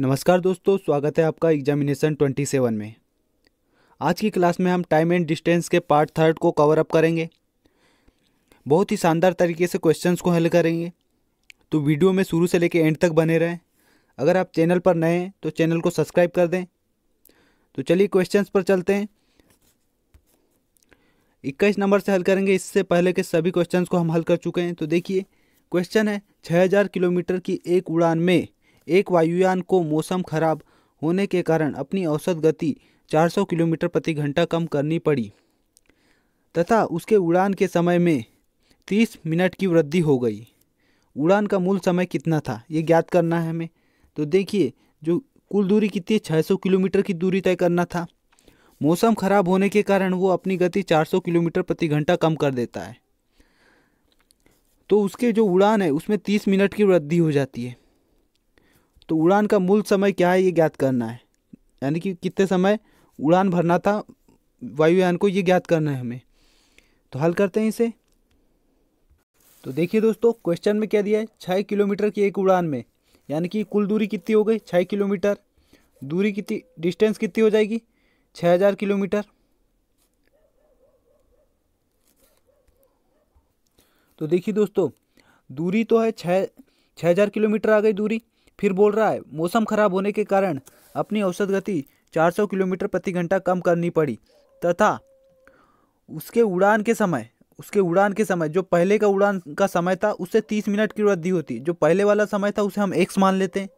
नमस्कार दोस्तों स्वागत है आपका एग्जामिनेशन 27 में आज की क्लास में हम टाइम एंड डिस्टेंस के पार्ट थर्ड को कवर अप करेंगे बहुत ही शानदार तरीके से क्वेश्चंस को हल करेंगे तो वीडियो में शुरू से लेकर एंड तक बने रहें अगर आप चैनल पर नए हैं तो चैनल को सब्सक्राइब कर दें तो चलिए क्वेश्चन पर चलते हैं इक्कीस नंबर से हल करेंगे इससे पहले के सभी क्वेश्चन को हम हल कर चुके हैं तो देखिए क्वेश्चन है छः किलोमीटर की एक उड़ान में एक वायुयान को मौसम खराब होने के कारण अपनी औसत गति 400 किलोमीटर प्रति घंटा कम करनी पड़ी तथा उसके उड़ान के समय में 30 मिनट की वृद्धि हो गई उड़ान का मूल समय कितना था ये ज्ञात करना है हमें तो देखिए जो कुल दूरी कितनी है छः सौ किलोमीटर की दूरी तय करना था मौसम खराब होने के कारण वो अपनी गति 400 किलोमीटर प्रति घंटा कम कर देता है तो उसके जो उड़ान है उसमें 30 मिनट की वृद्धि हो जाती है तो उड़ान का मूल समय क्या है ये ज्ञात करना है यानी कि कितने समय उड़ान भरना था वायुयान को ये ज्ञात करना है हमें तो हल करते हैं इसे तो देखिए दोस्तों क्वेश्चन में क्या दिया है छः किलोमीटर की एक उड़ान में यानी कि कुल दूरी कितनी हो गई छः किलोमीटर दूरी कितनी डिस्टेंस कितनी हो जाएगी छः हज़ार किलोमीटर तो देखिए दोस्तों दूरी तो है छः छः हज़ार किलोमीटर आ गई दूरी फिर बोल रहा है मौसम खराब होने के कारण अपनी औसत गति 400 किलोमीटर प्रति घंटा कम करनी पड़ी तथा उसके उड़ान के समय उसके उड़ान के समय जो पहले का उड़ान का समय था उससे तीस मिनट की वृद्धि होती जो पहले वाला समय था उसे हम एक्स मान लेते हैं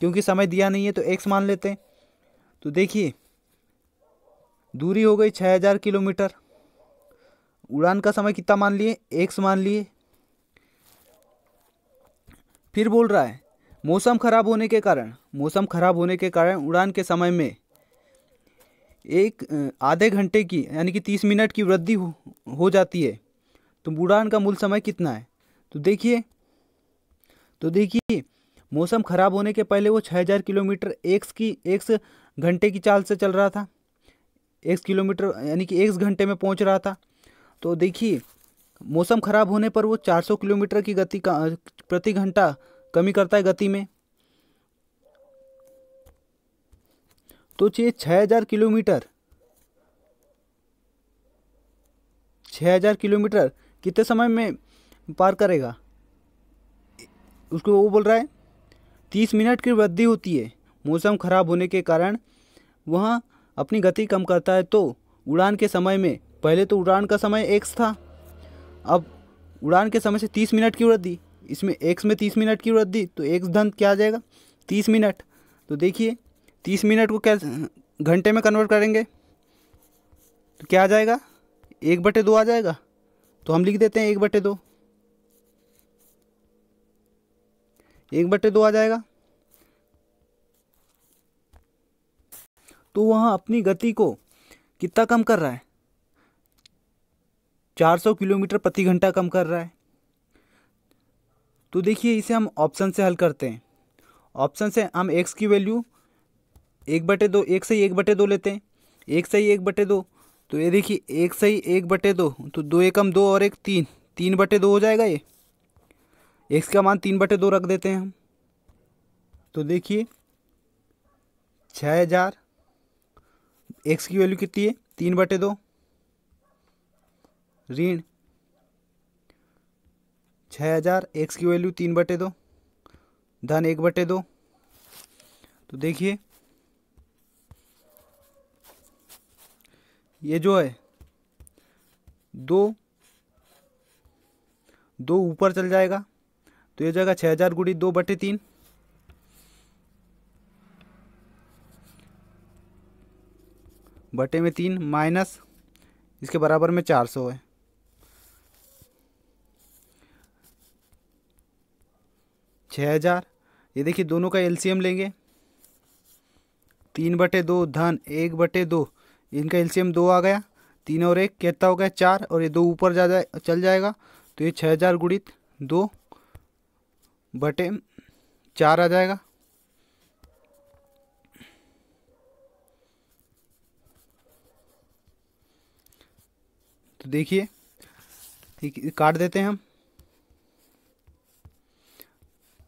क्योंकि समय दिया नहीं है तो एक्स मान लेते हैं तो देखिए दूरी हो गई छः हज़ार किलोमीटर उड़ान का समय कितना मान लिए एक्स मान लिए फिर बोल रहा है मौसम खराब होने के कारण मौसम खराब होने के कारण उड़ान के समय में एक आधे घंटे की यानी कि तीस मिनट की वृद्धि हो, हो जाती है तो उड़ान का मूल समय कितना है तो देखिए तो देखिए मौसम खराब होने के पहले वो छः हज़ार किलोमीटर एक्स की एक्स घंटे की चाल से चल रहा था एक्स किलोमीटर यानी कि एक्स घंटे में पहुंच रहा था तो देखिए मौसम खराब होने पर वो 400 किलोमीटर की गति का प्रति घंटा कमी करता है गति में तो ये छः हज़ार किलोमीटर छः हज़ार किलोमीटर कितने समय में पार करेगा उसको वो बोल रहा है तीस मिनट की वृद्धि होती है मौसम खराब होने के कारण वह अपनी गति कम करता है तो उड़ान के समय में पहले तो उड़ान का समय एक्स था अब उड़ान के समय से तीस मिनट की वृद्धि इसमें एक्स में तीस मिनट की वृद्धि तो एक्स धन क्या आ जाएगा तीस मिनट तो देखिए तीस मिनट को कैसे घंटे में कन्वर्ट करेंगे तो क्या आ जाएगा एक बटे दो आ जाएगा तो हम लिख देते हैं एक बटे दो एक बटे दो आ जाएगा तो वह अपनी गति को कितना कम कर रहा है 400 किलोमीटर प्रति घंटा कम कर रहा है तो देखिए इसे हम ऑप्शन से हल करते हैं ऑप्शन से हम एक्स की वैल्यू एक बटे दो एक से ही एक बटे दो लेते हैं एक से ही एक बटे दो तो ये देखिए एक से ही एक बटे दो तो दो एकम दो और एक तीन तीन बटे दो हो जाएगा ये एक्स का मान तीन बटे दो रख देते हैं हम तो देखिए छः हज़ार एक्स की वैल्यू कितनी है तीन बटे दो ऋण छः हज़ार एक्स की वैल्यू तीन बटे दो धन एक बटे दो तो देखिए ये जो है दो दो ऊपर चल जाएगा तो ये जाएगा छः हज़ार गुड़ी दो बटे तीन बटे में तीन माइनस इसके बराबर में चार सौ है छः हज़ार ये देखिए दोनों का एलसीएम लेंगे तीन बटे दो धन एक बटे दो इनका एलसीएम दो आ गया तीन और एक कहता हो गया चार और ये दो ऊपर जा जाए चल जाएगा तो ये छः हज़ार गुणित दो बटे चार आ जाएगा तो देखिए काट देते हैं हम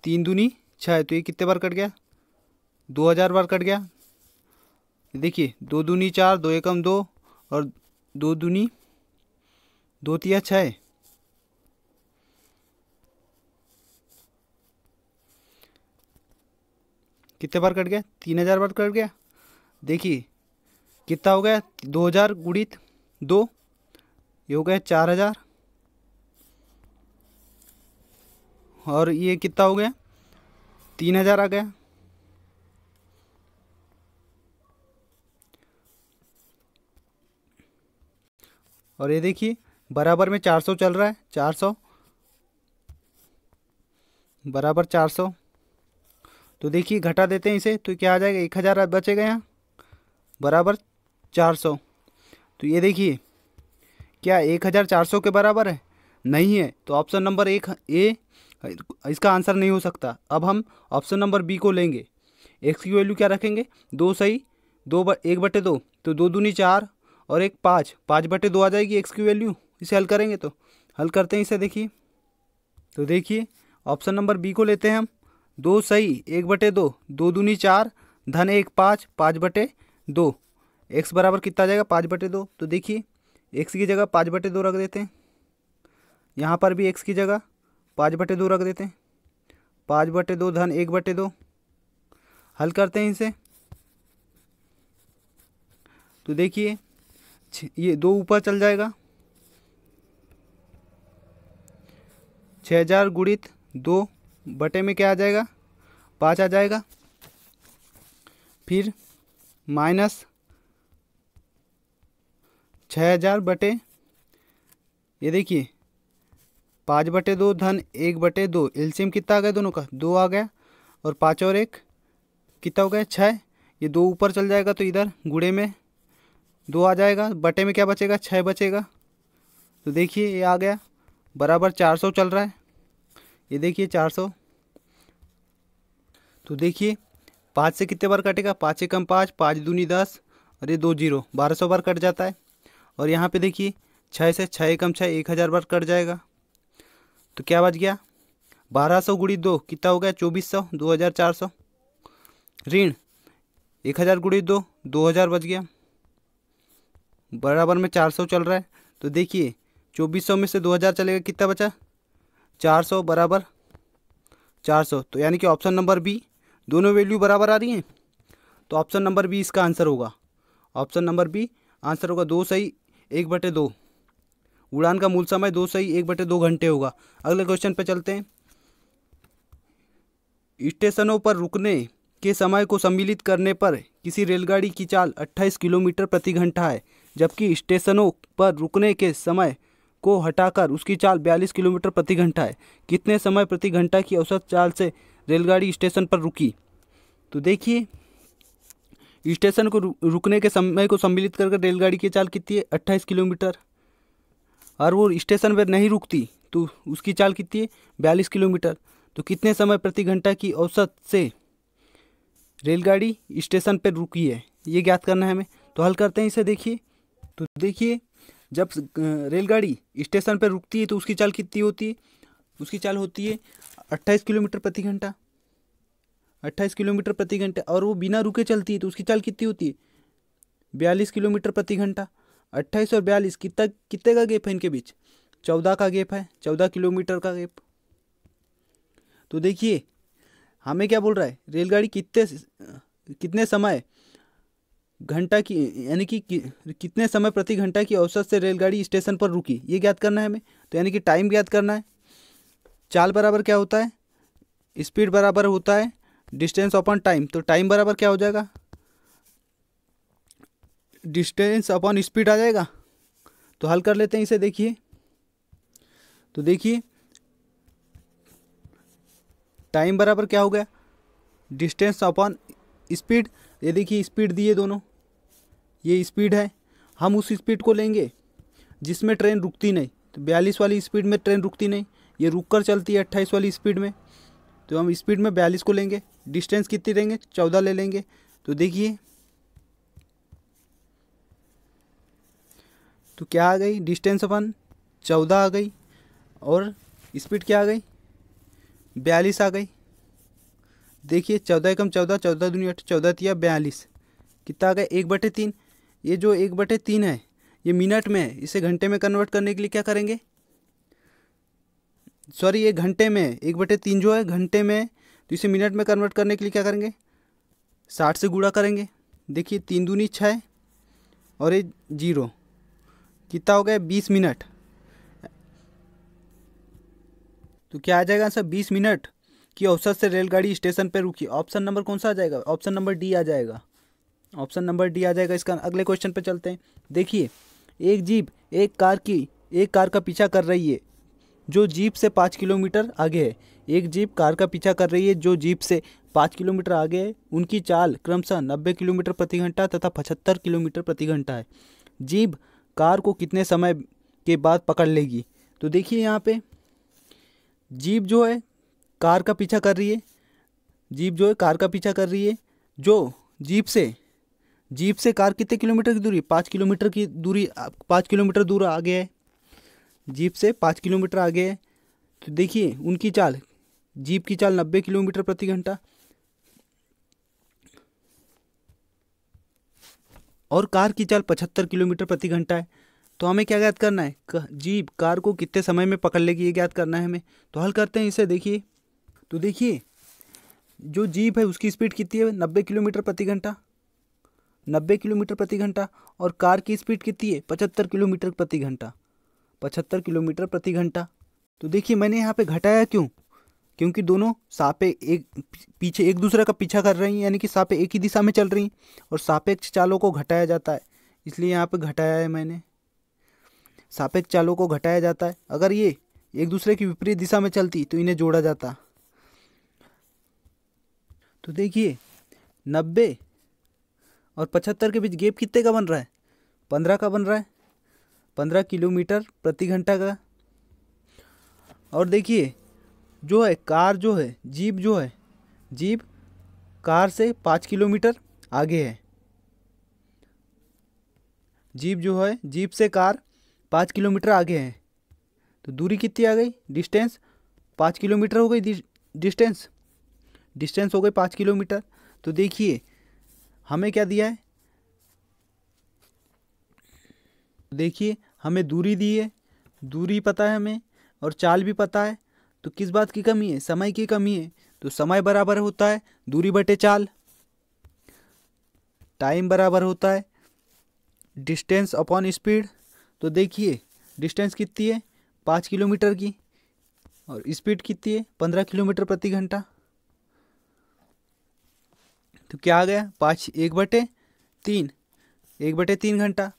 तीन दूनी छः तो ये कितने बार कट गया दो हज़ार बार कट गया देखिए दो दूनी चार दो एकम दो और दो दूनी दो तिया छः कितने बार कट गया तीन हज़ार बार कट गया देखिए कितना हो गया दो हज़ार गुड़ित दो ये हो गया चार हज़ार और ये कितना हो गया तीन हज़ार आ गया और ये देखिए बराबर में चार सौ चल रहा है चार सौ बराबर चार सौ तो देखिए घटा देते हैं इसे तो क्या आ जाएगा एक हज़ार बचेगा यहाँ बराबर चार सौ तो ये देखिए क्या एक हज़ार चार सौ के बराबर है नहीं है तो ऑप्शन नंबर एक ए इसका आंसर नहीं हो सकता अब हम ऑप्शन नंबर बी को लेंगे एक्स की वैल्यू क्या रखेंगे दो सही दो ब, एक बटे दो तो दो दूनी चार और एक पाँच पाँच बटे दो आ जाएगी एक्स की वैल्यू इसे हल करेंगे तो हल करते हैं इसे देखिए तो देखिए ऑप्शन नंबर बी को लेते हैं हम दो सही एक बटे दो दो दूनी चार धन एक पाँच पाँच बटे दो एक्स बराबर कितना आ जाएगा पाँच बटे दो तो देखिए एक्स की जगह पाँच बटे दो रख देते हैं यहाँ पर भी एक्स की जगह पाँच बटे दो रख देते हैं पाँच बटे दो धन एक बटे दो हल करते हैं इसे तो देखिए ये दो ऊपर चल जाएगा छः हजार गुणित दो बटे में क्या आ जाएगा पाँच आ जाएगा फिर माइनस छः हजार बटे ये देखिए पाँच बटे दो धन एक बटे दो एल्सीम कितना आ गया दोनों का दो आ गया और पाँच और एक कितना हो गया छः ये दो ऊपर चल जाएगा तो इधर गुड़े में दो आ जाएगा बटे में क्या बचेगा छः बचेगा तो देखिए ये आ गया बराबर चार सौ चल रहा है ये देखिए चार सौ तो देखिए पाँच से कितने बार कटेगा पाँच से कम पाँच पाँच दूनी दस और ये दो जीरो बारह सौ बार कट जाता है और यहाँ पे देखिए छः से छः कम छः एक हज़ार बार कट जाएगा तो क्या बच गया बारह सौ गुड़ी दो कितना हो गया चौबीस सौ दो हज़ार चार सौ ऋण एक हज़ार गुड़ी दो दो हज़ार बच गया बराबर में चार सौ चल रहा है तो देखिए चौबीस सौ में से दो हज़ार चलेगा कितना बचा चार सौ बराबर चार सौ तो यानी कि ऑप्शन नंबर बी दोनों वैल्यू बराबर आ रही हैं तो ऑप्शन नंबर बी इसका आंसर होगा ऑप्शन नंबर बी आंसर होगा दो सही एक बटे दो उड़ान का मूल समय दो सही एक बटे दो घंटे होगा अगले क्वेश्चन पर चलते हैं स्टेशनों पर रुकने के समय को सम्मिलित करने पर किसी रेलगाड़ी की चाल 28 किलोमीटर प्रति घंटा है जबकि स्टेशनों पर रुकने के समय को हटाकर उसकी चाल 42 किलोमीटर प्रति घंटा है कितने समय प्रति घंटा की औसत चाल से रेलगाड़ी स्टेशन पर रुकी तो देखिए स्टेशन को रुकने के समय को सम्मिलित कर रेलगाड़ी की चाल कितनी है अट्ठाईस किलोमीटर और वो स्टेशन पर नहीं रुकती तो उसकी चाल कितनी है बयालीस किलोमीटर तो कितने समय प्रति घंटा की औसत से रेलगाड़ी स्टेशन पर रुकी है ये ज्ञात करना है हमें तो हल करते हैं इसे देखिए तो देखिए जब रेलगाड़ी स्टेशन पर रुकती है तो उसकी चाल कितनी होती है उसकी चाल होती है अट्ठाईस किलोमीटर प्रति घंटा अट्ठाईस किलोमीटर प्रति घंटा और वो बिना रुके चलती है तो उसकी चाल कितनी होती है बयालीस किलोमीटर प्रति घंटा अट्ठाईस और बयालीस कितना कितने का गेप है इनके बीच चौदह का गेप है चौदह किलोमीटर का गेप तो देखिए हमें क्या बोल रहा है रेलगाड़ी कितने कितने समय घंटा की यानी कि, कितने समय प्रति घंटा की औसत से रेलगाड़ी स्टेशन पर रुकी ये ज्ञात करना है हमें तो यानी कि टाइम ज्ञात करना है चाल बराबर क्या होता है स्पीड बराबर होता है डिस्टेंस अपन टाइम तो टाइम बराबर क्या हो जाएगा डिस्टेंस अपॉन स्पीड आ जाएगा तो हल कर लेते हैं इसे देखिए तो देखिए टाइम बराबर क्या हो गया डिस्टेंस अपॉन स्पीड ये देखिए स्पीड दिए दोनों ये स्पीड है हम उस स्पीड को लेंगे जिसमें ट्रेन रुकती नहीं तो बयालीस वाली स्पीड में ट्रेन रुकती नहीं ये रुक कर चलती है अट्ठाईस वाली स्पीड में तो हम स्पीड में बयालीस को लेंगे डिस्टेंस कितनी लेंगे चौदह ले लेंगे तो देखिए तो क्या आ गई डिस्टेंस अपन चौदह आ गई और स्पीड क्या आ गई बयालीस आ गई देखिए चौदह एकम चौदह चौदह दूनी अठ चौदह तिया बयालीस कितना आ गया एक बटे तीन ये जो एक बटे तीन है ये मिनट में है इसे घंटे में कन्वर्ट करने के लिए क्या करेंगे सॉरी ये घंटे में एक बटे तीन जो है घंटे में तो इसे मिनट में कन्वर्ट करने के लिए क्या करेंगे साठ से गुड़ा करेंगे देखिए तीन दूनी छः और ये जीरो कितना हो गया बीस मिनट तो क्या आ जाएगा आंसर बीस मिनट की औसत से रेलगाड़ी स्टेशन पर रुकी ऑप्शन नंबर कौन सा आ जाएगा ऑप्शन नंबर डी आ जाएगा ऑप्शन नंबर डी आ जाएगा इसका अगले क्वेश्चन पे चलते हैं देखिए एक जीप एक कार की एक कार का पीछा कर रही है जो जीप से पाँच किलोमीटर आगे है एक जीप कार का पीछा कर रही है जो जीप से पाँच किलोमीटर आगे है उनकी चाल क्रमशः नब्बे किलोमीटर प्रति घंटा तथा पचहत्तर किलोमीटर प्रति घंटा है जीप कार को कितने समय के बाद पकड़ लेगी तो देखिए यहाँ पे जीप जो है कार का पीछा कर रही है जीप जो है कार का पीछा कर रही है जो जीप से जीप से कार कितने किलोमीटर की दूरी पाँच किलोमीटर की दूरी पाँच किलोमीटर दूर आ गया है जीप से पाँच किलोमीटर आ गया है तो देखिए उनकी चाल जीप की चाल नब्बे किलोमीटर प्रति घंटा और कार की चाल पचहत्तर किलोमीटर प्रति घंटा है तो हमें क्या ज्ञात करना है जीप कार को कितने समय में पकड़ लेगी ये ज्ञात करना है हमें तो हल करते हैं इसे देखिए तो देखिए जो जीप है उसकी स्पीड कितनी है नब्बे किलोमीटर प्रति घंटा नब्बे किलोमीटर प्रति घंटा और कार की स्पीड कितनी है पचहत्तर किलोमीटर प्रति घंटा पचहत्तर किलोमीटर प्रति घंटा तो देखिए मैंने यहाँ पे घटाया क्यों क्योंकि दोनों सापे एक पीछे एक दूसरे का पीछा कर रही हैं यानी कि सापे एक ही दिशा में चल रही हैं और सापेक्ष चालों को घटाया जाता है इसलिए यहाँ पे घटाया है मैंने सापेक्ष चालों को घटाया जाता है अगर ये एक दूसरे की विपरीत दिशा में चलती तो इन्हें जोड़ा जाता तो देखिए नब्बे और पचहत्तर के बीच गेप कितने का बन रहा है पंद्रह का बन रहा है पंद्रह किलोमीटर प्रति घंटा का और देखिए जो है कार जो है जीप जो है जीप कार से पाँच किलोमीटर आगे है जीप जो है जीप से कार पाँच किलोमीटर आगे है तो दूरी कितनी आ गई डिस्टेंस पाँच किलोमीटर हो गई डिस्टेंस डिस्टेंस हो गई पाँच किलोमीटर तो देखिए हमें क्या दिया है देखिए हमें दूरी दी है दूरी पता है हमें और चाल भी पता है तो किस बात की कमी है समय की कमी है तो समय बराबर होता है दूरी बटे चाल टाइम बराबर होता है डिस्टेंस अपॉन स्पीड तो देखिए डिस्टेंस कितनी है पाँच किलोमीटर की और स्पीड कितनी है पंद्रह किलोमीटर प्रति घंटा तो क्या आ गया पाँच एक बटे तीन एक बटे तीन घंटा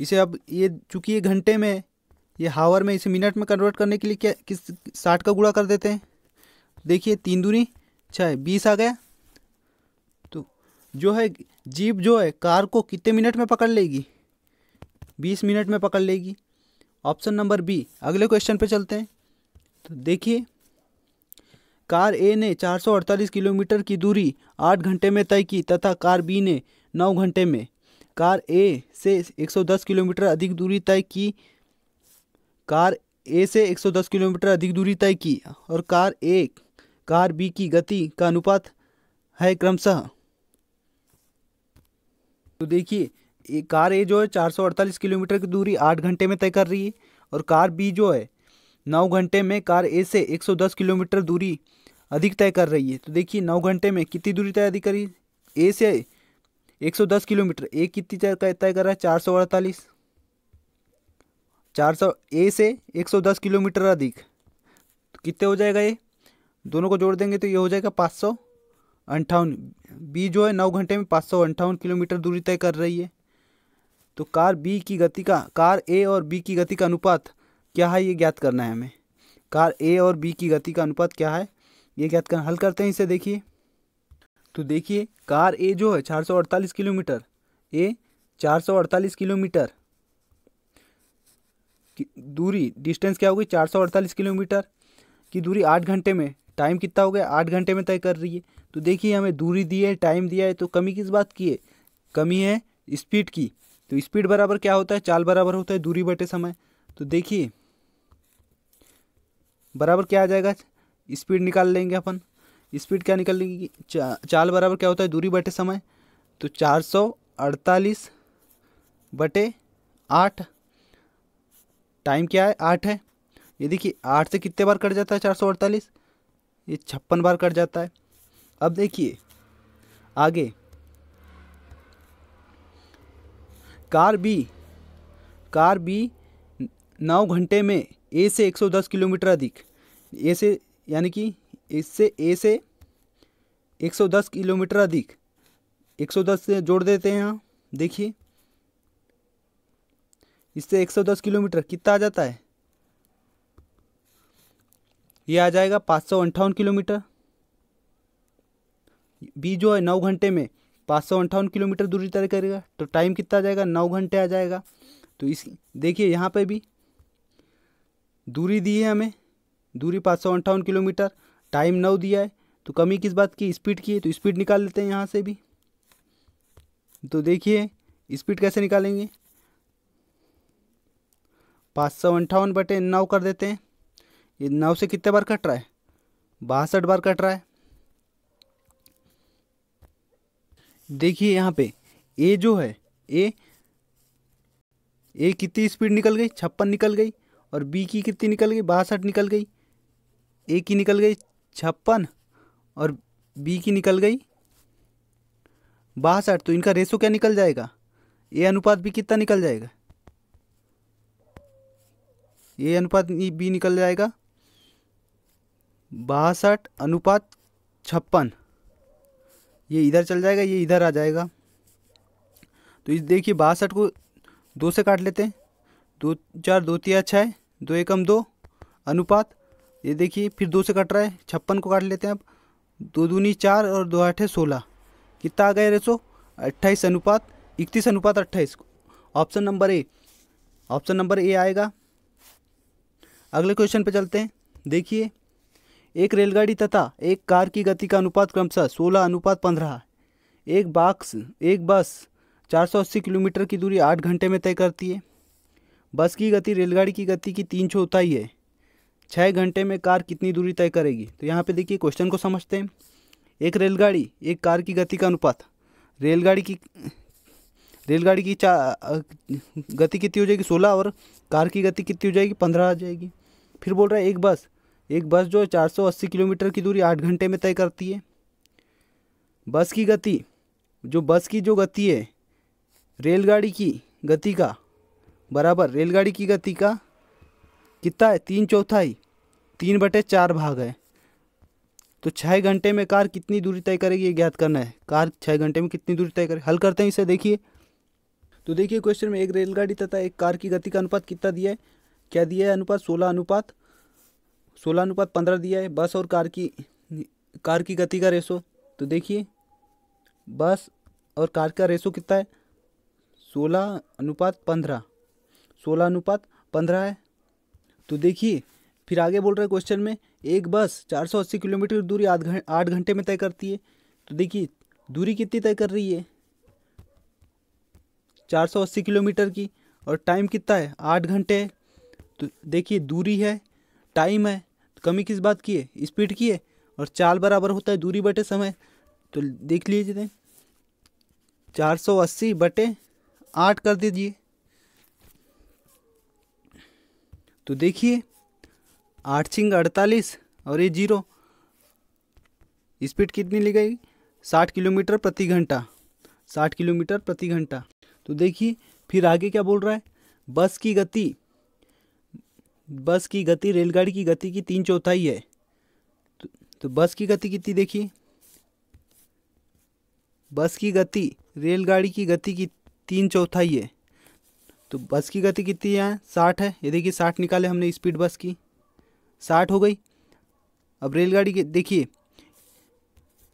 इसे अब ये चूँकि ये घंटे में ये हावर में इसे मिनट में कन्वर्ट करने के लिए क्या किस साठ का गुड़ा कर देते हैं देखिए तीन दूनी छः बीस आ गया तो जो है जीप जो है कार को कितने मिनट में पकड़ लेगी बीस मिनट में पकड़ लेगी ऑप्शन नंबर बी अगले क्वेश्चन पे चलते हैं तो देखिए कार ए ने 448 किलोमीटर की दूरी आठ घंटे में तय की तथा कार बी ने नौ घंटे में कार ए से 110 किलोमीटर अधिक दूरी तय की कार ए से 110 किलोमीटर अधिक दूरी तय की और कार ए कार बी की गति का अनुपात है क्रमशः तो देखिए कार ए जो है 448 किलोमीटर की दूरी आठ घंटे में तय कर रही है और कार बी जो है नौ घंटे में कार ए से 110 किलोमीटर दूरी अधिक तय कर रही है तो देखिए नौ घंटे में कितनी दूरी तय अधिक करी ए से 110 किलोमीटर ए कितनी तय कर रहा है चार सौ अड़तालीस चार सौ ए से एक सौ दस किलोमीटर अधिक तो कितने हो जाएगा ये दोनों को जोड़ देंगे तो ये हो जाएगा पाँच सौ अंठावन बी जो है नौ घंटे में पाँच सौ अंठावन किलोमीटर दूरी तय कर रही है तो कार बी की गति का कार ए और बी की गति का अनुपात क्या है ये ज्ञात करना है हमें कार ए और बी की गति का अनुपात क्या है ये ज्ञात करना हल करते हैं इसे देखिए तो देखिए कार ए जो है चार सौ अड़तालीस किलोमीटर ए चार सौ अड़तालीस किलोमीटर की दूरी डिस्टेंस क्या हो गई चार सौ अड़तालीस किलोमीटर की दूरी आठ घंटे में टाइम कितना हो गया आठ घंटे में तय कर रही है तो देखिए हमें दूरी दी है टाइम दिया है तो कमी किस बात की है कमी है स्पीड की तो स्पीड बराबर क्या होता है चाल बराबर होता है दूरी बटे समय तो देखिए बराबर क्या आ जाएगा स्पीड निकाल लेंगे अपन स्पीड क्या निकाल लेंगे चा, चाल बराबर क्या होता है दूरी बटे समय तो चार सौ अड़तालीस बटे आठ टाइम क्या है आठ है ये देखिए आठ से कितने बार कट जाता है चार सौ अड़तालीस ये छप्पन बार कट जाता है अब देखिए आगे कार बी कार बी नौ घंटे में ए से 110 किलोमीटर अधिक ए से यानी कि इससे ए से 110 किलोमीटर अधिक 110 से जोड़ देते हैं यहाँ देखिए इससे 110 किलोमीटर कितना आ जाता है ये आ जाएगा पाँच सौ अंठावन किलोमीटर बी जो है नौ घंटे में पाँच सौ अंठावन किलोमीटर दूरी तय करेगा तो टाइम कितना आ जाएगा नौ घंटे आ जाएगा तो इस देखिए यहाँ पे भी दूरी दी है हमें दूरी पाँच सौ अंठावन किलोमीटर टाइम नौ दिया है तो कमी किस बात की स्पीड की है तो स्पीड निकाल लेते हैं यहाँ से भी तो देखिए स्पीड कैसे निकालेंगे पाँच सौ अंठावन बटे नौ कर देते हैं ये नौ से कितने बार कट रहा है बासठ बार कट रहा है देखिए यहाँ पे ए जो है ए ए कितनी स्पीड निकल गई छप्पन निकल गई और बी की कितनी निकल गई बासठ निकल गई ए की निकल गई छप्पन और बी की निकल गई बासठ तो इनका रेशो क्या निकल जाएगा ए अनुपात भी कितना निकल जाएगा ये अनुपात बी निकल जाएगा बासठ अनुपात छप्पन ये इधर चल जाएगा ये इधर आ जाएगा तो इस देखिए बासठ को दो से काट लेते हैं दो चार दो तीन छः दो एकम दो अनुपात ये देखिए फिर दो से कट रहा है छप्पन को काट लेते हैं अब दो दूनी चार और दो आठ सोलह कितना आ गया रेसो अट्ठाईस अनुपात इकतीस अनुपात अट्ठाईस option number A option number A आएगा अगले क्वेश्चन पर चलते हैं देखिए एक रेलगाड़ी तथा एक कार की गति का अनुपात क्रमशः सोलह अनुपात पंद्रह एक बाक्स एक बस 480 किलोमीटर की दूरी आठ घंटे में तय करती है बस की गति रेलगाड़ी की गति की तीन चौथाई है छः घंटे में कार कितनी दूरी तय करेगी तो यहाँ पे देखिए क्वेश्चन को समझते हैं एक रेलगाड़ी एक कार की गति का अनुपात रेलगाड़ी की रेलगाड़ी की चा गति कितनी हो जाएगी सोलह और कार की गति कितनी हो जाएगी पंद्रह आ जाएगी फिर बोल रहा है एक बस एक बस जो 480 किलोमीटर की दूरी आठ घंटे में तय करती है बस की गति जो बस की जो गति है रेलगाड़ी की गति का बराबर रेलगाड़ी की गति का कितना है तीन चौथाई तीन बटे चार भाग है तो छः घंटे में कार कितनी दूरी तय करेगी ये ज्ञात करना है कार छः घंटे में कितनी दूरी तय करेगी हल करते हैं इसे देखिए तो देखिए क्वेश्चन में एक रेलगाड़ी तथा एक कार की गति का अनुपात कितना दिया है क्या दिया है अनुपात सोलह अनुपात सोलह अनुपात पंद्रह दिया है बस और कार की कार की गति का रेशो तो देखिए बस और कार का रेशो कितना है सोलह अनुपात पंद्रह सोलह अनुपात पंद्रह है तो देखिए फिर आगे बोल रहे क्वेश्चन में एक बस चार सौ अस्सी किलोमीटर दूरी आठ घंटे आठ घंटे में तय करती है तो देखिए दूरी कितनी तय कर रही है चार सौ अस्सी किलोमीटर की और टाइम कितना है आठ घंटे तो देखिए दूरी है टाइम है तो कमी किस बात की है स्पीड की है और चाल बराबर होता है दूरी बटे समय तो देख लीजिए चार सौ अस्सी बटे आठ कर दीजिए तो देखिए आठ छिंग अड़तालीस और ये जीरो स्पीड कितनी ली गई साठ किलोमीटर प्रति घंटा साठ किलोमीटर प्रति घंटा तो देखिए फिर आगे क्या बोल रहा है बस की गति बस की गति रेलगाड़ी की गति की तीन चौथाई है तो, तो बस की गति कितनी देखिए बस की गति रेलगाड़ी की गति की तीन चौथाई है तो बस की गति कितनी यहाँ साठ है ये देखिए साठ निकाले हमने स्पीड बस की साठ हो गई अब रेलगाड़ी की देखिए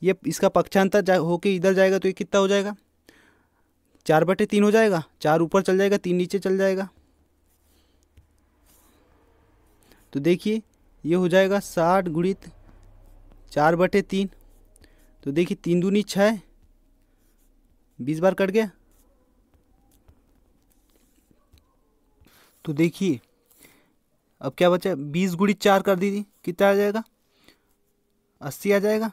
ये इसका पक्षांतर जा होके इधर जाएगा तो ये कितना हो जाएगा चार बटे तीन हो जाएगा चार ऊपर चल जाएगा तीन नीचे चल जाएगा तो देखिए ये हो जाएगा साठ गुणित चार बटे तीन तो देखिए तीन दूनी छः बीस बार कट गया तो देखिए अब क्या बचा बीस गुड़ी चार कर दीजिए कितना आ जाएगा अस्सी आ जाएगा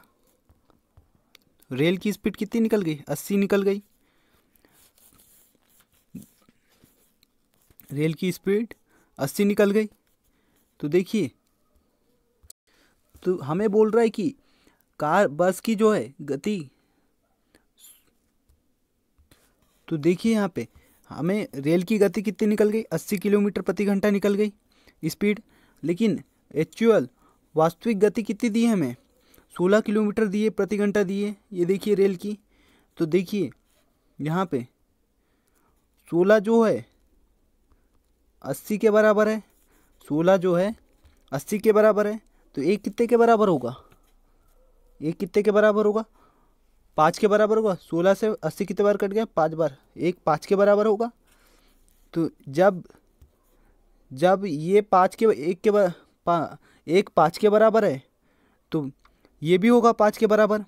रेल की स्पीड कितनी निकल गई अस्सी निकल गई रेल की स्पीड अस्सी निकल गई तो देखिए तो हमें बोल रहा है कि कार बस की जो है गति तो देखिए यहाँ पे हमें रेल की गति कितनी निकल गई अस्सी किलोमीटर प्रति घंटा निकल गई स्पीड लेकिन एक्चुअल वास्तविक गति कितनी दी है हमें सोलह किलोमीटर दिए प्रति घंटा दिए ये देखिए रेल की तो देखिए यहाँ पे सोलह जो है अस्सी के बराबर है सोलह जो है अस्सी के बराबर है तो एक कितने के बराबर होगा एक कितने के बराबर होगा पाँच के बराबर होगा सोलह से अस्सी कितने बार कट गया पाँच बार एक पाँच के बराबर होगा तो जब जब ये पाँच के एक के पा, एक पाँच के बराबर है तो ये भी होगा पाँच के बराबर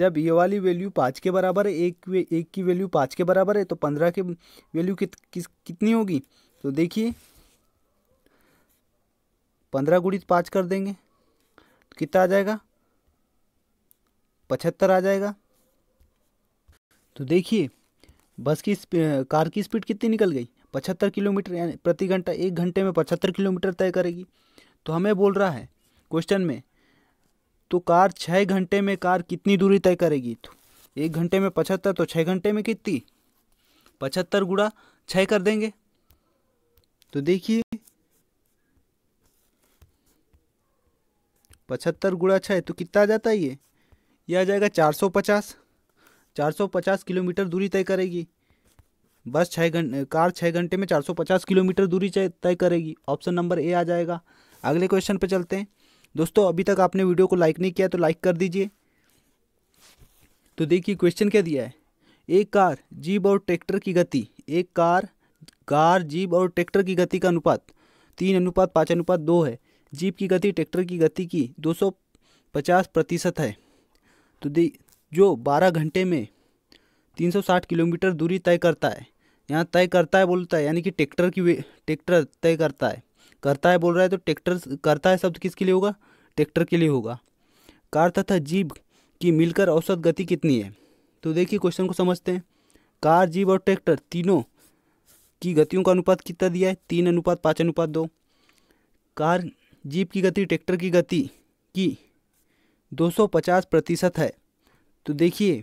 जब ये वाली वैल्यू पाँच के बराबर है एक एक की वैल्यू पाँच के बराबर है तो पंद्रह के वैल्यू कित किस कितनी होगी तो देखिए पंद्रह गुड़ित पाँच कर देंगे तो कितना आ जाएगा पचहत्तर आ जाएगा तो देखिए बस की कार की स्पीड कितनी निकल गई पचहत्तर किलोमीटर यानी प्रति घंटा एक घंटे में पचहत्तर किलोमीटर तय करेगी तो हमें बोल रहा है क्वेश्चन में तो कार छः घंटे में कार कितनी दूरी तय करेगी तो एक घंटे में पचहत्तर तो छः घंटे में कितनी पचहत्तर गुड़ा छः कर देंगे तो देखिए पचहत्तर गुड़ा छः तो कितना आ जाता है ये ये आ जाएगा चार सौ पचास चार सौ पचास किलोमीटर दूरी तय करेगी बस छः घंटे कार छः घंटे में चार सौ पचास किलोमीटर दूरी तय करेगी ऑप्शन नंबर ए आ जाएगा अगले क्वेश्चन पे चलते हैं दोस्तों अभी तक आपने वीडियो को लाइक नहीं किया तो लाइक कर दीजिए तो देखिए क्वेश्चन क्या दिया है एक कार जीप और ट्रैक्टर की गति एक कार कार जीप और ट्रैक्टर की गति का अनुपात तीन अनुपात पाँच अनुपात दो है जीप की गति ट्रैक्टर की गति की दो सौ पचास प्रतिशत है तो दे जो बारह घंटे में तीन सौ साठ किलोमीटर दूरी तय करता है यहाँ तय करता है बोलता है यानी कि ट्रैक्टर की ट्रैक्टर तय करता है करता है बोल रहा है तो ट्रैक्टर करता है शब्द किसके लिए होगा ट्रैक्टर के लिए होगा कार तथा जीप की मिलकर औसत गति कितनी है तो देखिए क्वेश्चन को समझते हैं कार जीप और ट्रैक्टर तीनों की गतियों का अनुपात कितना दिया है तीन अनुपात पाँच अनुपात दो कार जीप की गति ट्रैक्टर की गति की 250 प्रतिशत है तो देखिए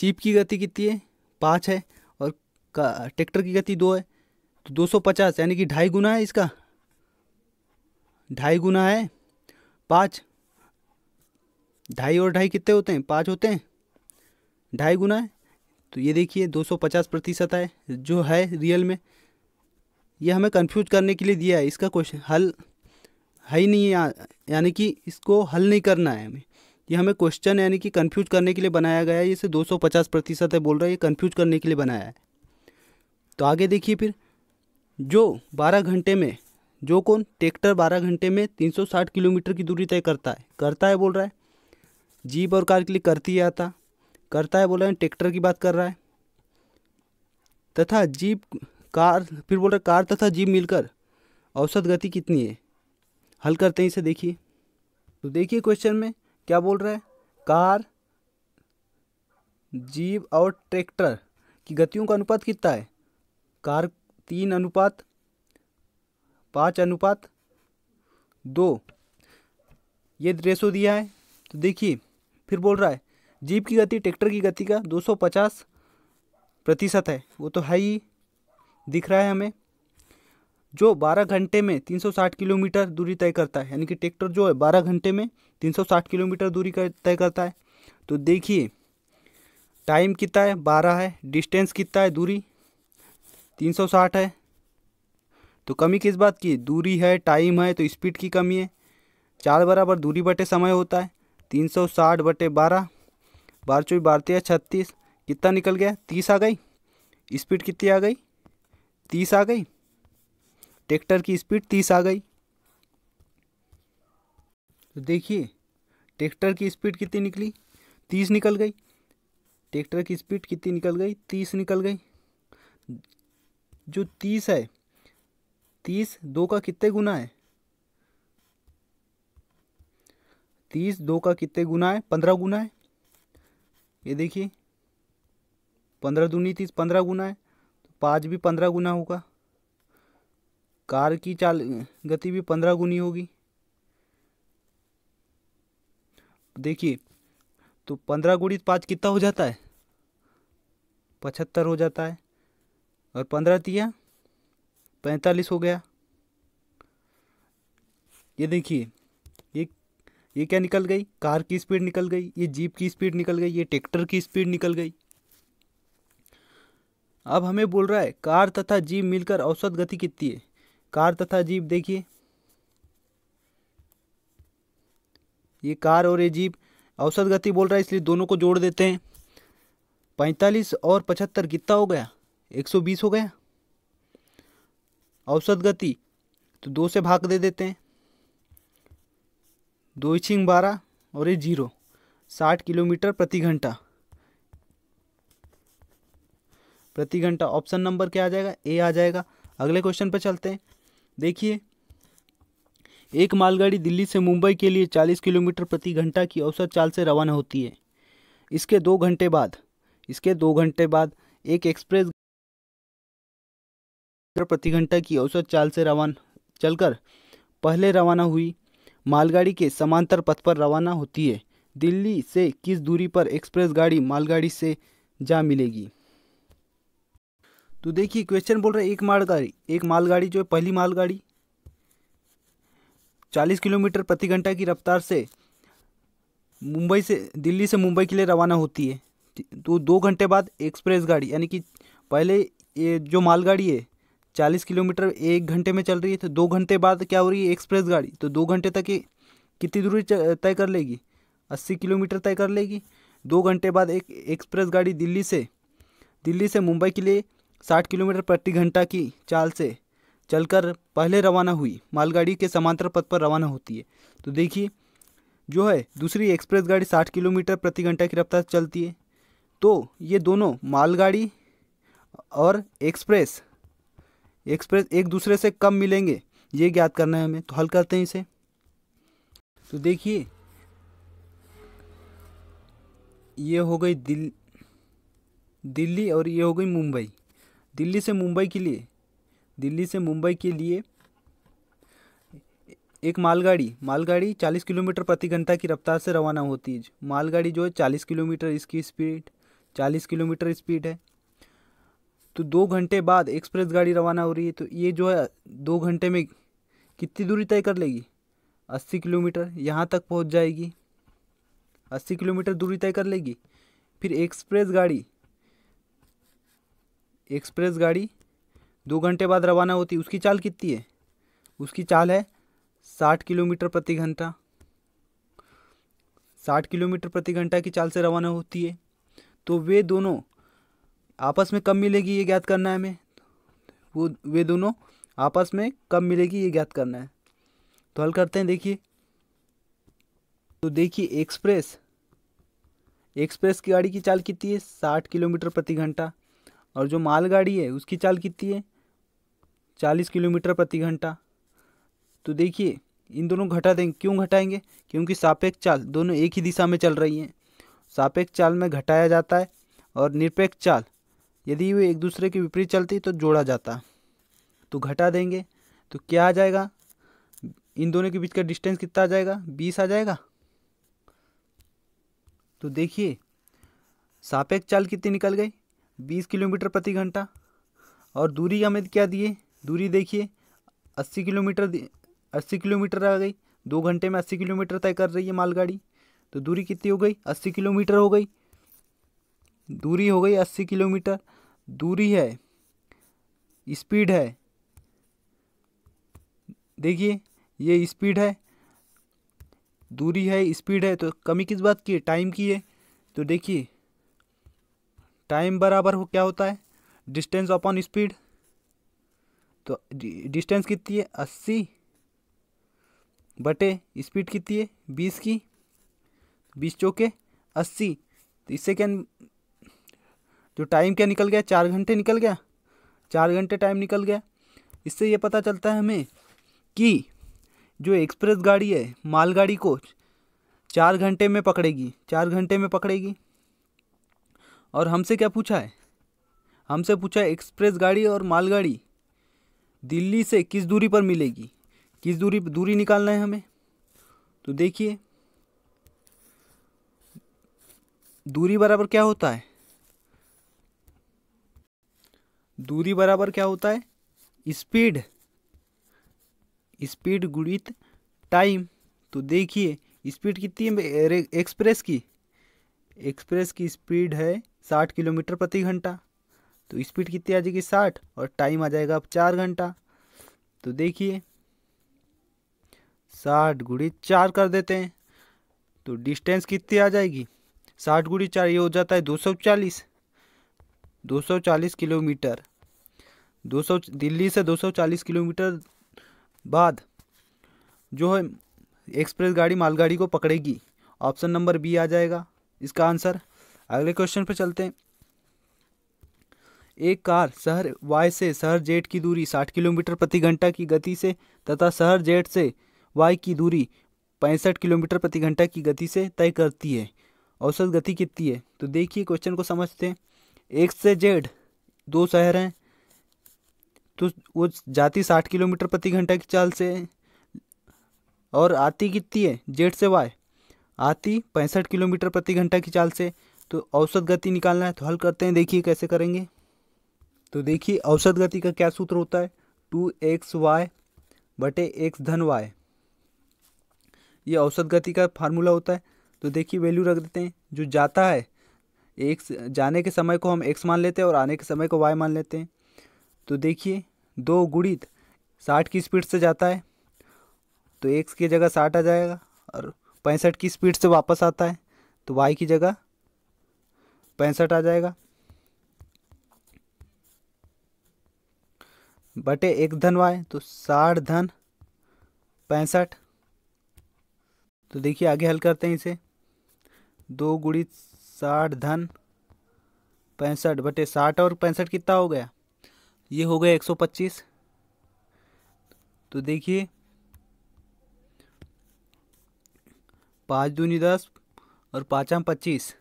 जीप की गति कितनी है पाँच है और ट्रैक्टर की गति दो है तो 250 यानी कि ढाई गुना है इसका ढाई गुना है पाँच ढाई और ढाई कितने होते हैं पाँच होते हैं ढाई गुना है तो ये देखिए 250 प्रतिशत है जो है रियल में ये हमें कंफ्यूज करने के लिए दिया है इसका क्वेश्चन हल है ही नहीं है यानी कि इसको हल नहीं करना है हमें ये हमें क्वेश्चन यानी कि कंफ्यूज करने के लिए बनाया गया है इसे 250 प्रतिशत है बोल रहा है ये कंफ्यूज करने के लिए बनाया है तो आगे देखिए फिर जो 12 घंटे में जो कौन ट्रैक्टर 12 घंटे में 360 किलोमीटर की दूरी तय करता है करता है बोल रहा है जीप और कार के लिए करती आता करता है बोल रहे हैं ट्रैक्टर की बात कर रहा है तथा जीप कार फिर बोल रहे कार तथा जीप मिलकर औसत गति कितनी है हल करते हैं इसे देखिए तो देखिए क्वेश्चन में क्या बोल रहा है कार जीप और ट्रैक्टर की गतियों का अनुपात कितना है कार तीन अनुपात पाँच अनुपात दो ये रेशो दिया है तो देखिए फिर बोल रहा है जीप की गति ट्रैक्टर की गति का 250 प्रतिशत है वो तो है ही दिख रहा है हमें जो 12 घंटे में 360 किलोमीटर दूरी तय करता है यानी कि ट्रैक्टर जो है 12 घंटे में 360 किलोमीटर दूरी कर, तय करता है तो देखिए टाइम कितना है 12 है डिस्टेंस कितना है दूरी 360 है तो कमी किस बात की दूरी है टाइम है तो स्पीड की कमी है चार बराबर दूरी बटे समय होता है तीन सौ साठ बटे बारह बार चौबीस बार तेरह छत्तीस कितना निकल गया तीस आ गई स्पीड कितनी आ गई तीस आ गई ट्रैक्टर की स्पीड तीस आ गई तो देखिए ट्रैक्टर की स्पीड कितनी निकली तीस निकल गई ट्रैक्टर की स्पीड कितनी निकल गई तीस निकल गई जो तीस है तीस दो का कितने गुना है तीस दो का कितने गुना है पंद्रह गुना है ये देखिए पंद्रह दूनी तीस पंद्रह गुना है तो पाँच भी पंद्रह गुना होगा कार की चाल गति भी पंद्रह गुनी होगी देखिए तो पंद्रह गुड़ी पाँच कितना हो जाता है पचहत्तर हो जाता है और पंद्रह तिया पैंतालीस हो गया ये देखिए ये क्या निकल गई कार की स्पीड निकल गई ये जीप की स्पीड निकल गई ये ट्रैक्टर की स्पीड निकल गई अब हमें बोल रहा है कार तथा जीप मिलकर औसत गति कितनी है कार तथा जीप देखिए ये कार और ये जीप औसत गति बोल रहा है इसलिए दोनों को जोड़ देते हैं पैंतालीस और पचहत्तर कितना हो गया एक सौ बीस हो गया औसत गति तो दो से भाग दे देते हैं दो छिंग बारह और ये जीरो साठ किलोमीटर प्रति घंटा प्रति घंटा ऑप्शन नंबर क्या आ जाएगा ए आ जाएगा अगले क्वेश्चन पर चलते हैं देखिए एक मालगाड़ी दिल्ली से मुंबई के लिए 40 किलोमीटर प्रति घंटा की औसत चाल से रवाना होती है इसके दो घंटे बाद इसके दो घंटे बाद एक एक्सप्रेस प्रति घंटा की औसत चाल से रवाना चलकर पहले रवाना हुई मालगाड़ी के समांतर पथ पर रवाना होती है दिल्ली से किस दूरी पर एक्सप्रेस गाड़ी मालगाड़ी से जा मिलेगी तो देखिए क्वेश्चन बोल रहे एक मालगाड़ी एक मालगाड़ी जो है पहली मालगाड़ी 40 किलोमीटर प्रति घंटा की रफ्तार से मुंबई से दिल्ली से मुंबई के लिए रवाना होती है तो दो घंटे बाद एक्सप्रेस गाड़ी यानी कि पहले ये जो मालगाड़ी है चालीस किलोमीटर एक घंटे में चल रही है तो दो घंटे बाद क्या हो रही है एक्सप्रेस गाड़ी तो दो घंटे तक ये कितनी दूरी तय कर लेगी अस्सी किलोमीटर तय कर लेगी दो घंटे बाद एक एक्सप्रेस गाड़ी दिल्ली से दिल्ली से मुंबई के लिए साठ किलोमीटर प्रति घंटा की चाल से चलकर पहले रवाना हुई मालगाड़ी के समांतर पथ पर रवाना होती है तो देखिए जो है दूसरी एक्सप्रेस गाड़ी साठ किलोमीटर प्रति घंटा की रफ्तार चलती है तो ये दोनों मालगाड़ी और एक्सप्रेस एक्सप्रेस एक दूसरे से कम मिलेंगे ये ज्ञात करना है हमें तो हल करते हैं इसे तो देखिए ये हो गई दिल दिल्ली और ये हो गई मुंबई दिल्ली से मुंबई के लिए दिल्ली से मुंबई के लिए एक मालगाड़ी मालगाड़ी 40 किलोमीटर प्रति घंटा की रफ्तार से रवाना होती है मालगाड़ी जो है 40 किलोमीटर इसकी स्पीड 40 किलोमीटर स्पीड है तो दो घंटे बाद एक्सप्रेस गाड़ी रवाना हो रही है तो ये जो है दो घंटे में कितनी दूरी तय कर लेगी अस्सी किलोमीटर यहाँ तक पहुँच जाएगी अस्सी किलोमीटर दूरी तय कर लेगी फिर एक्सप्रेस गाड़ी एक्सप्रेस गाड़ी दो घंटे बाद रवाना होती उसकी चाल कितनी है उसकी चाल है साठ किलोमीटर प्रति घंटा साठ किलोमीटर प्रति घंटा की चाल से रवाना होती है तो वे दोनों आपस में कब मिलेगी ये ज्ञात करना है हमें वो वे दोनों आपस में कब मिलेगी ये ज्ञात करना है तो हल करते हैं देखिए तो देखिए एक्सप्रेस एक्सप्रेस की गाड़ी की चाल कितनी है साठ किलोमीटर प्रति घंटा और जो मालगाड़ी है उसकी चाल कितनी है चालीस किलोमीटर प्रति घंटा तो देखिए इन दोनों घटा देंगे क्यों घटाएंगे क्योंकि सापेक्ष चाल दोनों एक ही दिशा में चल रही हैं सापेक्ष चाल में घटाया जाता है और निरपेक्ष चाल यदि वे एक दूसरे के विपरीत चलती तो जोड़ा जाता तो घटा देंगे तो क्या आ जाएगा इन दोनों के बीच का डिस्टेंस कितना आ जाएगा बीस आ जाएगा तो देखिए सापेक्ष चाल कितनी निकल गई बीस किलोमीटर प्रति घंटा और दूरी हमें क्या दिए दूरी देखिए अस्सी किलोमीटर अस्सी किलोमीटर आ गई दो घंटे में अस्सी किलोमीटर तय कर रही है मालगाड़ी तो दूरी कितनी हो गई अस्सी किलोमीटर हो गई दूरी हो गई अस्सी किलोमीटर दूरी है स्पीड है देखिए ये स्पीड है दूरी है स्पीड है तो कमी किस बात की है टाइम की है तो देखिए टाइम बराबर हो क्या होता है डिस्टेंस अपॉन स्पीड तो डिस्टेंस कितनी है अस्सी बटे स्पीड कितनी है बीस की बीस चौके अस्सी तो इससे क्या तो टाइम क्या निकल गया चार घंटे निकल गया चार घंटे टाइम निकल गया इससे ये पता चलता है हमें कि जो एक्सप्रेस गाड़ी है मालगाड़ी को चार घंटे में पकड़ेगी चार घंटे में पकड़ेगी और हमसे क्या पूछा है हमसे पूछा है एक्सप्रेस गाड़ी और मालगाड़ी दिल्ली से किस दूरी पर मिलेगी किस दूरी दूरी निकालना है हमें तो देखिए दूरी बराबर क्या होता है दूरी बराबर क्या होता है स्पीड स्पीड गुणित टाइम तो देखिए स्पीड कितनी है एक्सप्रेस की एक्सप्रेस की स्पीड है साठ किलोमीटर प्रति घंटा तो स्पीड कितनी आ जाएगी साठ और टाइम आ जाएगा अब चार घंटा तो देखिए साठ गुड़ी चार कर देते हैं तो डिस्टेंस कितनी आ जाएगी साठ गुड़ी चार ये हो जाता है दो सौ चालीस 240 किलोमीटर 200 दिल्ली से 240 किलोमीटर बाद जो है एक्सप्रेस गाड़ी मालगाड़ी को पकड़ेगी ऑप्शन नंबर बी आ जाएगा इसका आंसर अगले क्वेश्चन पर चलते हैं एक कार शहर वाई से शहर जेट की दूरी 60 किलोमीटर प्रति घंटा की गति से तथा शहर जेट से वाई की दूरी पैंसठ किलोमीटर प्रति घंटा की गति से तय करती है औसत गति कितनी है तो देखिए क्वेश्चन को समझते हैं एक से जेड दो शहर हैं तो वो जाती साठ किलोमीटर प्रति घंटा की चाल से और आती कितनी है जेड से वाई आती पैंसठ किलोमीटर प्रति घंटा की चाल से तो औसत गति निकालना है तो हल करते हैं देखिए कैसे करेंगे तो देखिए औसत गति का क्या सूत्र होता है टू एक्स वाई बटे एक्स धन वाई ये औसत गति का फार्मूला होता है तो देखिए वैल्यू रख देते हैं जो जाता है एक जाने के समय को हम एक्स मान लेते हैं और आने के समय को वाई मान लेते हैं तो देखिए दो गुड़ित साठ की स्पीड से जाता है तो एक्स की जगह साठ आ जाएगा और पैंसठ की स्पीड से वापस आता है तो वाई की जगह पैंसठ आ जाएगा बटे एक धन वाई तो साठ धन पैंसठ तो देखिए आगे हल करते हैं इसे दो गुड़ित साठ धन पैंसठ बटे साठ और पैंसठ कितना हो गया ये हो गया एक सौ पच्चीस तो देखिए पाँच दूनी दस और पाँचम पच्चीस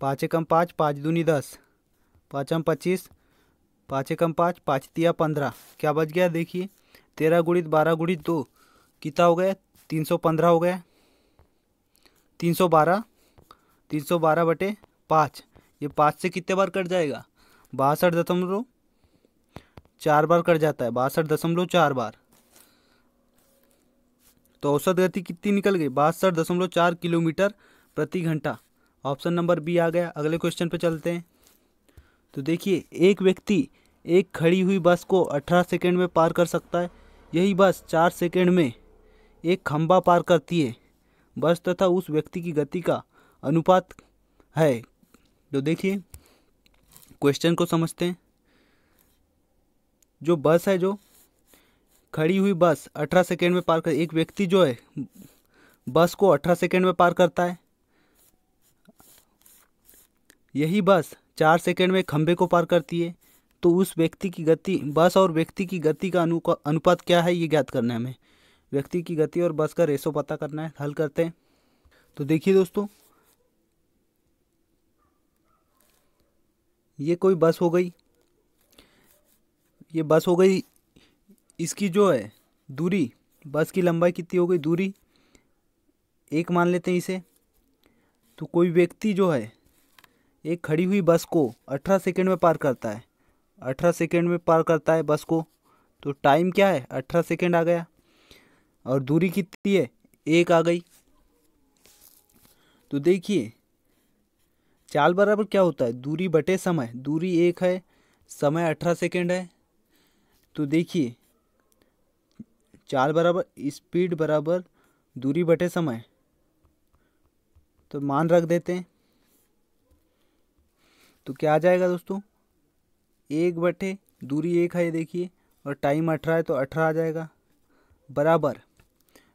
पाँच एकम पाँच पाँच दूनी दस पाँचम पच्चीस पाँच एकम पाँच पाँच तिया पंद्रह क्या बच गया देखिए तेरह गुड़ित बारह गुड़ित दो कितना हो गया तीन सौ पंद्रह हो गया तीन सौ बारह तीन सौ बारह बटे पाँच ये पाँच से कितने बार कट जाएगा बासठ दशमलव चार बार कट जाता है बासठ दशमलव चार बार तो औसत गति कितनी निकल गई बासठ दशमलव चार किलोमीटर प्रति घंटा ऑप्शन नंबर बी आ गया अगले क्वेश्चन पे चलते हैं तो देखिए एक व्यक्ति एक खड़ी हुई बस को 18 सेकंड में पार कर सकता है यही बस चार सेकंड में एक खंबा पार करती है बस तथा उस व्यक्ति की गति का अनुपात है तो देखिए क्वेश्चन को समझते हैं जो बस है जो खड़ी हुई बस अठारह सेकेंड में पार कर एक व्यक्ति जो है बस को अठारह सेकेंड में पार करता है यही बस चार सेकेंड में खंभे को पार करती है तो उस व्यक्ति की गति बस और व्यक्ति की गति का अनु अनुपात क्या है ये ज्ञात करना है हमें व्यक्ति की गति और बस का रेशो पता करना है हल करते हैं तो देखिए दोस्तों ये कोई बस हो गई ये बस हो गई इसकी जो है दूरी बस की लंबाई कितनी हो गई दूरी एक मान लेते हैं इसे तो कोई व्यक्ति जो है एक खड़ी हुई बस को अठारह सेकेंड में पार करता है अठारह सेकेंड में पार करता है बस को तो टाइम क्या है अठारह सेकेंड आ गया और दूरी कितनी है एक आ गई तो देखिए चाल बराबर क्या होता है दूरी बटे समय दूरी एक है समय अठारह सेकेंड है तो देखिए चाल बराबर स्पीड बराबर दूरी बटे समय तो मान रख देते हैं तो क्या आ जाएगा दोस्तों एक बटे दूरी एक है देखिए और टाइम अठारह है तो अठारह आ जाएगा बराबर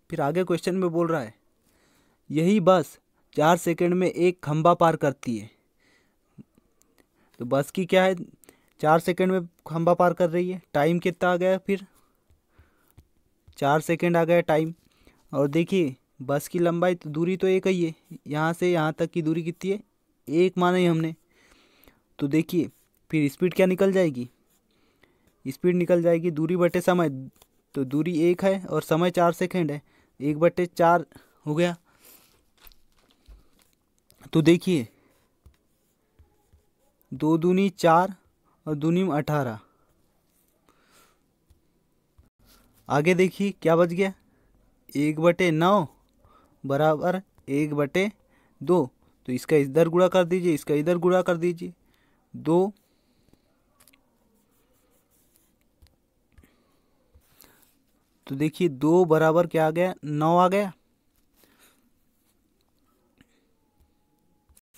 फिर आगे क्वेश्चन में बोल रहा है यही बस चार सेकंड में एक खम्बा पार करती है तो बस की क्या है चार सेकंड में खम्बा पार कर रही है टाइम कितना आ गया फिर चार सेकंड आ गया टाइम और देखिए बस की लंबाई तो दूरी तो एक ही है यहाँ से यहाँ तक की दूरी कितनी है एक माना ही हमने तो देखिए फिर स्पीड क्या निकल जाएगी स्पीड निकल जाएगी दूरी बटे समय तो दूरी एक है और समय चार सेकेंड है एक बटे चार हो गया तो देखिए दो दूनी चार और दूनी में अठारह आगे देखिए क्या बच गया एक बटे नौ बराबर एक बटे दो तो इसका इधर गुड़ा कर दीजिए इसका इधर गुड़ा कर दीजिए दो तो देखिए दो बराबर क्या आ गया नौ आ गया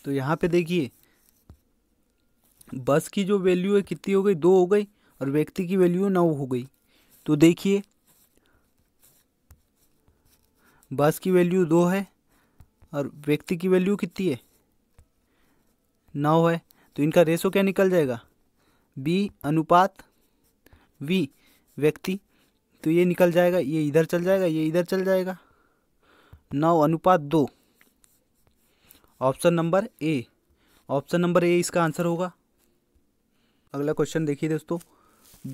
तो यहाँ पे देखिए बस की जो वैल्यू है कितनी हो गई दो हो गई और व्यक्ति की वैल्यू नौ हो गई तो देखिए बस की वैल्यू दो है और व्यक्ति की वैल्यू कितनी है नौ है तो इनका रेशो क्या निकल जाएगा बी अनुपात वी व्यक्ति तो ये निकल जाएगा ये इधर चल जाएगा ये इधर चल जाएगा नौ अनुपात दो option number A option number A इसका आंसर होगा अगला क्वेश्चन देखिए दोस्तों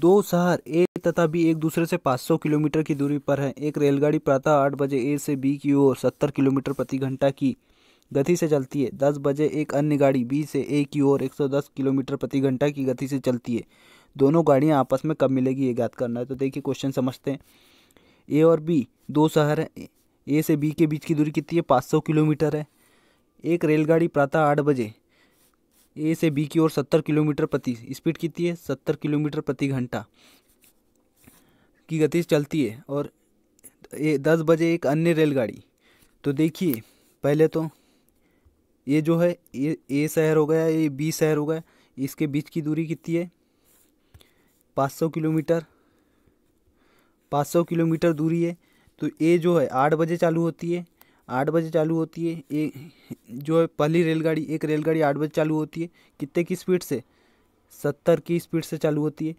दो शहर ए तथा बी एक दूसरे से 500 किलोमीटर की दूरी पर है एक रेलगाड़ी प्रातः आठ बजे ए से बी की ओर 70 किलोमीटर प्रति घंटा की गति से चलती है दस बजे एक अन्य गाड़ी बी से ए की ओर 110 किलोमीटर प्रति घंटा की गति से चलती है दोनों गाड़ियां आपस में कब मिलेगी ये ज्ञात करना है तो देखिए क्वेश्चन समझते हैं ए और बी दो शहर हैं ए से बी के बीच की दूरी कितनी है पाँच किलोमीटर है एक रेलगाड़ी प्रातः आठ बजे ए से बी की ओर सत्तर किलोमीटर प्रति स्पीड कितनी है सत्तर किलोमीटर प्रति घंटा की गति से चलती है और ए, दस बजे एक अन्य रेलगाड़ी तो देखिए पहले तो ये जो है ये ए शहर हो गया ये बी शहर हो गया इसके बीच की दूरी कितनी है पाँच सौ किलोमीटर पाँच सौ किलोमीटर दूरी है तो ए जो है आठ बजे चालू होती है आठ बजे चालू होती है ये जो है पहली रेलगाड़ी एक रेलगाड़ी आठ बजे चालू होती है कितने की स्पीड से सत्तर की स्पीड से चालू होती है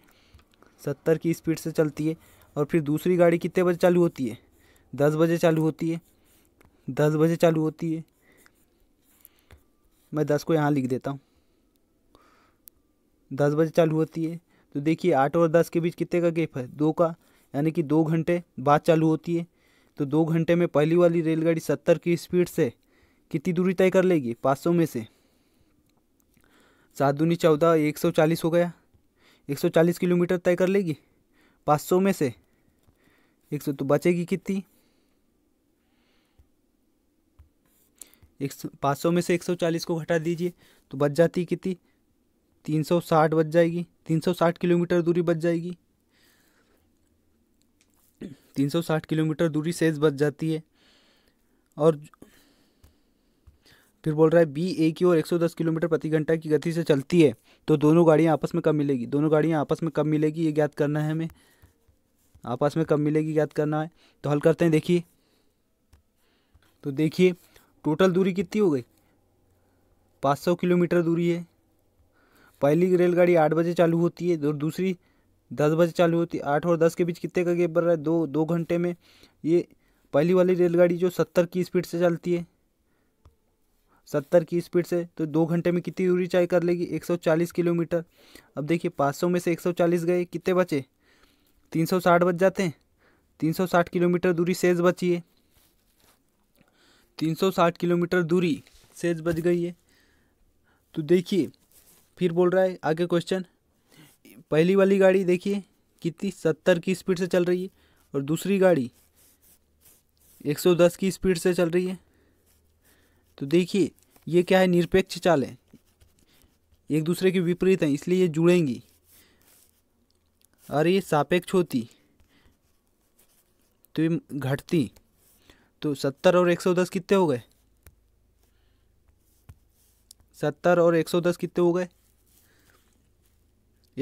सत्तर की स्पीड से चलती है और फिर दूसरी गाड़ी कितने बजे चालू होती है दस बजे चालू होती है दस बजे चालू होती है मैं दस को यहाँ लिख देता हूँ दस बजे चालू होती है तो देखिए आठ और दस के बीच कितने का गेप है दो का यानी कि दो घंटे बाद चालू होती है तो दो घंटे में पहली वाली रेलगाड़ी सत्तर की स्पीड से कितनी दूरी तय कर लेगी पाँच सौ में से सात दूनी चौदह एक सौ चालीस हो गया एक सौ चालीस किलोमीटर तय कर लेगी पाँच सौ में से एक सौ तो बचेगी कितनी एक सौ पाँच सौ में से एक सौ चालीस को घटा दीजिए तो बच जाती कितनी तीन सौ साठ बच जाएगी तीन सौ साठ किलोमीटर दूरी बच जाएगी 360 किलोमीटर दूरी सेज बच जाती है और फिर बोल रहा है बी ए की ओर 110 किलोमीटर प्रति घंटा की गति से चलती है तो दोनों गाड़ियाँ आपस में कब मिलेगी दोनों गाड़ियाँ आपस में कब मिलेगी ये ज्ञात करना है हमें आपस में कब मिलेगी ज्ञात करना है तो हल करते हैं देखिए तो देखिए टोटल दूरी कितनी हो गई 500 किलोमीटर दूरी है पहली रेलगाड़ी आठ बजे चालू होती है और दूसरी दस बजे चालू होती आठ और दस के बीच कितने का गैप बन रहा है दो दो घंटे में ये पहली वाली रेलगाड़ी जो सत्तर की स्पीड से चलती है सत्तर की स्पीड से तो दो घंटे में कितनी दूरी चाय कर लेगी एक सौ चालीस किलोमीटर अब देखिए पाँच सौ में से एक सौ चालीस गए कितने बचे तीन सौ साठ बच जाते हैं तीन सौ साठ किलोमीटर दूरी सेज बची है तीन सौ साठ किलोमीटर दूरी सेज बच गई है तो देखिए फिर बोल रहा है आगे क्वेश्चन पहली वाली गाड़ी देखिए कितनी सत्तर की स्पीड से चल रही है और दूसरी गाड़ी एक सौ दस की स्पीड से चल रही है तो देखिए ये क्या है निरपेक्ष चाल है एक दूसरे के विपरीत हैं इसलिए ये जुड़ेंगी और ये सापेक्ष होती तो ये घटती तो सत्तर और एक सौ दस कितने हो गए सत्तर और एक सौ दस कितने हो गए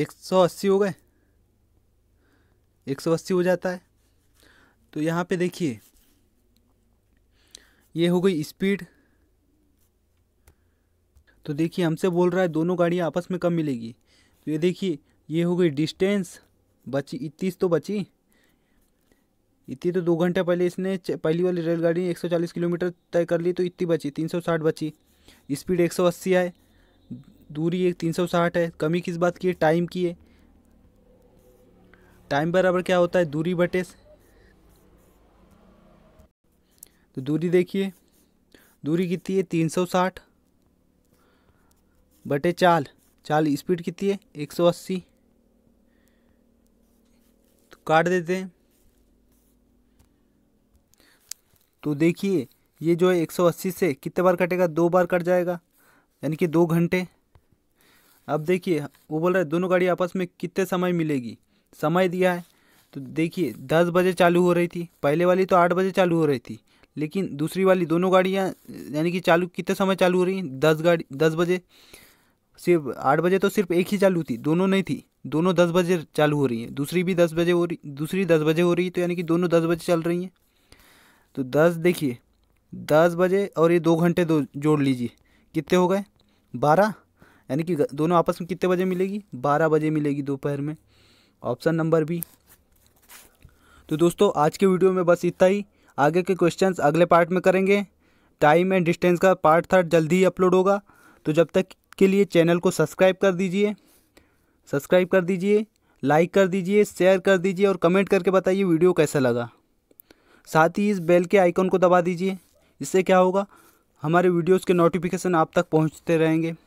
एक सौ अस्सी हो गए एक सौ अस्सी हो जाता है तो यहाँ पे देखिए ये हो गई स्पीड तो देखिए हमसे बोल रहा है दोनों गाड़ियाँ आपस में कम मिलेगी तो ये देखिए ये हो गई डिस्टेंस बची इतनीस तो बची इतनी तो दो घंटे पहले इसने पहली वाली रेलगाड़ी सौ 140 किलोमीटर तय कर ली तो इतनी बची 360 बची स्पीड 180 आए दूरी एक तीन सौ साठ है कमी किस बात की है टाइम की है टाइम बराबर क्या होता है दूरी बटे तो दूरी देखिए दूरी कितनी है तीन सौ साठ बटे चाल चाल स्पीड कितनी है एक सौ अस्सी तो काट देते हैं तो देखिए ये जो है एक सौ अस्सी से कितने बार कटेगा दो बार कट जाएगा यानी कि दो घंटे अब देखिए वो बोल रहा है दोनों गाड़ी आपस में कितने समय मिलेगी समय दिया है तो देखिए दस बजे चालू हो रही थी पहले वाली तो आठ बजे चालू हो रही थी लेकिन दूसरी वाली दोनों गाड़ियाँ यानी कि चालू कितने समय चालू हो रही हैं दस गाड़ी दस बजे सिर्फ आठ बजे तो सिर्फ एक ही चालू थी दोनों नहीं थी दोनों दस बजे चालू हो रही हैं दूसरी भी दस बजे हो रही दूसरी दस बजे हो रही है तो यानी कि दोनों दस बजे चल रही हैं तो दस देखिए दस बजे और ये दो घंटे दो जोड़ लीजिए कितने हो गए बारह यानी कि दोनों आपस में कितने बजे मिलेगी बारह बजे मिलेगी दोपहर में ऑप्शन नंबर बी तो दोस्तों आज के वीडियो में बस इतना ही आगे के क्वेश्चंस अगले पार्ट में करेंगे टाइम एंड डिस्टेंस का पार्ट थर्ड जल्दी ही अपलोड होगा तो जब तक के लिए चैनल को सब्सक्राइब कर दीजिए सब्सक्राइब कर दीजिए लाइक कर दीजिए शेयर कर दीजिए और कमेंट करके बताइए वीडियो कैसा लगा साथ ही इस बेल के आइकॉन को दबा दीजिए इससे क्या होगा हमारे वीडियोस के नोटिफिकेशन आप तक पहुंचते रहेंगे